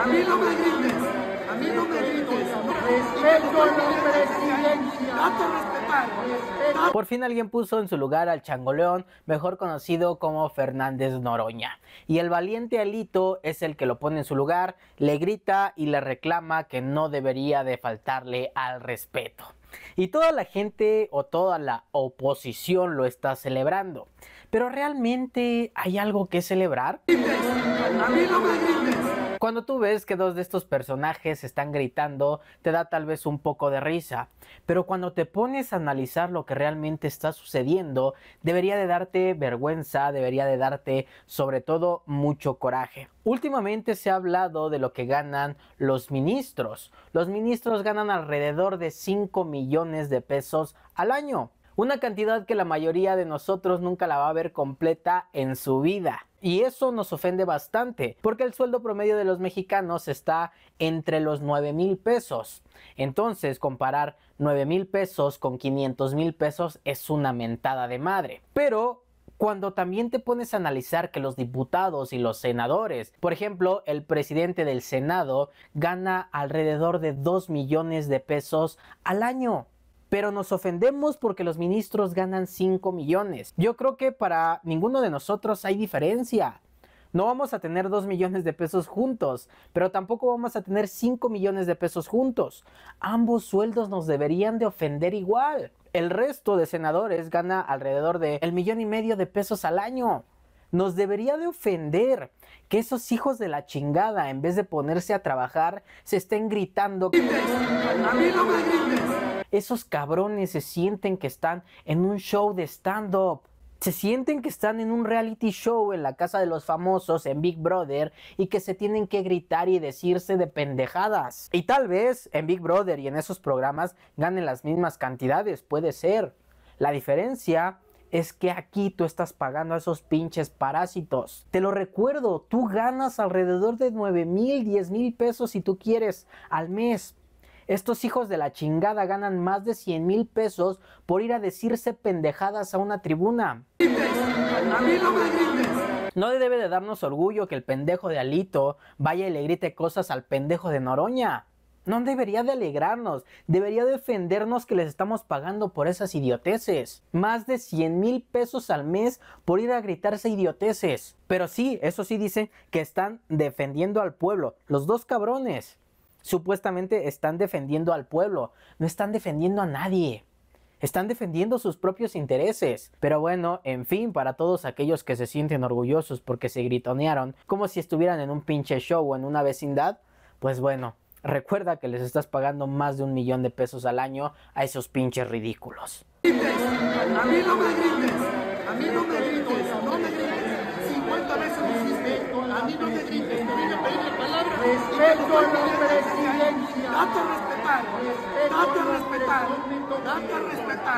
A mí no me grites, a mí no me grites. Respeto respetar. Por fin alguien puso en su lugar al changoleón, mejor conocido como Fernández Noroña. Y el valiente Alito es el que lo pone en su lugar, le grita y le reclama que no debería de faltarle al respeto. Y toda la gente o toda la oposición lo está celebrando. Pero realmente hay algo que celebrar. A mí me cuando tú ves que dos de estos personajes están gritando, te da tal vez un poco de risa, pero cuando te pones a analizar lo que realmente está sucediendo, debería de darte vergüenza, debería de darte sobre todo mucho coraje. Últimamente se ha hablado de lo que ganan los ministros. Los ministros ganan alrededor de 5 millones de pesos al año. Una cantidad que la mayoría de nosotros nunca la va a ver completa en su vida. Y eso nos ofende bastante, porque el sueldo promedio de los mexicanos está entre los 9 mil pesos. Entonces, comparar 9 mil pesos con 500 mil pesos es una mentada de madre. Pero cuando también te pones a analizar que los diputados y los senadores, por ejemplo, el presidente del Senado gana alrededor de 2 millones de pesos al año pero nos ofendemos porque los ministros ganan 5 millones. Yo creo que para ninguno de nosotros hay diferencia. No vamos a tener 2 millones de pesos juntos, pero tampoco vamos a tener 5 millones de pesos juntos. Ambos sueldos nos deberían de ofender igual. El resto de senadores gana alrededor de el millón y medio de pesos al año. Nos debería de ofender que esos hijos de la chingada, en vez de ponerse a trabajar, se estén gritando. Esos cabrones se sienten que están en un show de stand-up. Se sienten que están en un reality show en la casa de los famosos, en Big Brother, y que se tienen que gritar y decirse de pendejadas. Y tal vez en Big Brother y en esos programas ganen las mismas cantidades, puede ser. La diferencia es que aquí tú estás pagando a esos pinches parásitos. Te lo recuerdo, tú ganas alrededor de 9 mil, 10 mil pesos si tú quieres al mes. Estos hijos de la chingada ganan más de 100 mil pesos por ir a decirse pendejadas a una tribuna. no me debe de darnos orgullo que el pendejo de Alito vaya y le grite cosas al pendejo de Noroña. No debería de alegrarnos, debería defendernos que les estamos pagando por esas idioteces. Más de 100 mil pesos al mes por ir a gritarse idioteces. Pero sí, eso sí dice que están defendiendo al pueblo, los dos cabrones. Supuestamente están defendiendo al pueblo, no están defendiendo a nadie. Están defendiendo sus propios intereses. Pero bueno, en fin, para todos aquellos que se sienten orgullosos porque se gritonearon como si estuvieran en un pinche show o en una vecindad, pues bueno, recuerda que les estás pagando más de un millón de pesos al año a esos pinches ridículos. A mí no me grites, a mí no me grites, no me grites respeto a mí no me grites, te vine a la palabra. Respeto a la presidencia. Date a respetar, date a respetar, date a respetar.